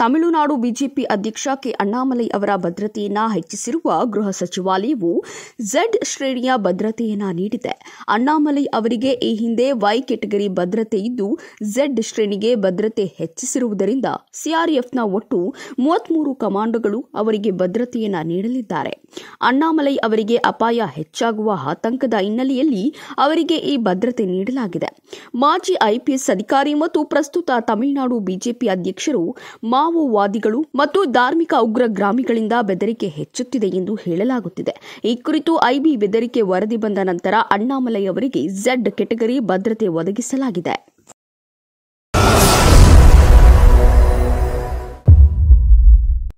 Tamil Nadu BJP ಅಧ್ಯಕ್ಷ K Annamalai ಅವರ ಭದ್ರತೆಯನ್ನು ಹೆಚ್ಚಿಸಿರುವ ಗೃಹ ಸಚಿವಾಲಯವು ಝೆಡ್ ಶ್ರೇಣಿಯ ಭದ್ರತೆಯನ್ನು ನೀಡಿದೆ ಅಣ್ಣಾಮಲೈ ಅವರಿಗೆ ಈ ಹಿಂದೆ ವೈ ಕೆಟಗರಿ ಭದ್ರತೆ ಇದ್ದು ಝಡ್ ಶ್ರೇಣಿಗೆ ಭದ್ರತೆ ಹೆಚ್ಚಿಸಿರುವುದರಿಂದ ಸಿಆರ್ಎಫ್ನ ಒಟ್ಟು ಮೂವತ್ಮೂರು ಕಮಾಂಡೋಗಳು ಅವರಿಗೆ ಭದ್ರತೆಯನ್ನು ನೀಡಲಿದ್ದಾರೆ ಅಣ್ಣಾಮಲೈ ಅವರಿಗೆ ಅಪಾಯ ಹೆಚ್ಚಾಗುವ ಆತಂಕದ ಹಿನ್ನೆಲೆಯಲ್ಲಿ ಅವರಿಗೆ ಈ ಭದ್ರತೆ ನೀಡಲಾಗಿದೆ ಮಾಜಿ ಐಪಿಎಸ್ ಅಧಿಕಾರಿ ಮತ್ತು ಪ್ರಸ್ತುತ ತಮಿಳುನಾಡು ಬಿಜೆಪಿ ಅಧ್ಯಕ್ಷರು ಮಾ ಮಾವೋವಾದಿಗಳು ಮತ್ತು ಧಾರ್ಮಿಕ ಉಗ್ರಗ್ರಾಮಿಗಳಿಂದ ಬೆದರಿಕೆ ಹೆಚ್ಚುತ್ತಿದೆ ಎಂದು ಹೇಳಲಾಗುತ್ತಿದೆ ಈ ಕುರಿತು ಐಬಿ ಬೆದರಿಕೆ ವರದಿ ಬಂದ ನಂತರ ಅಣ್ಣಾಮಲೈ ಅವರಿಗೆ ಝೆಡ್ ಕೆಟಗರಿ ಭದ್ರತೆ ಒದಗಿಸಲಾಗಿದೆ